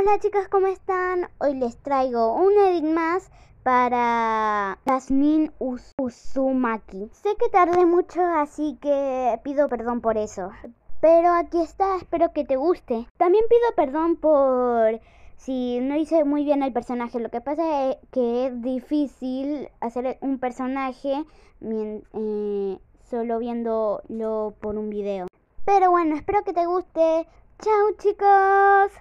Hola chicas, ¿cómo están? Hoy les traigo un edit más para Jasmine Usumaki. Sé que tardé mucho, así que pido perdón por eso. Pero aquí está, espero que te guste. También pido perdón por si no hice muy bien el personaje. Lo que pasa es que es difícil hacer un personaje eh, solo viéndolo por un video. Pero bueno, espero que te guste. Chao chicos.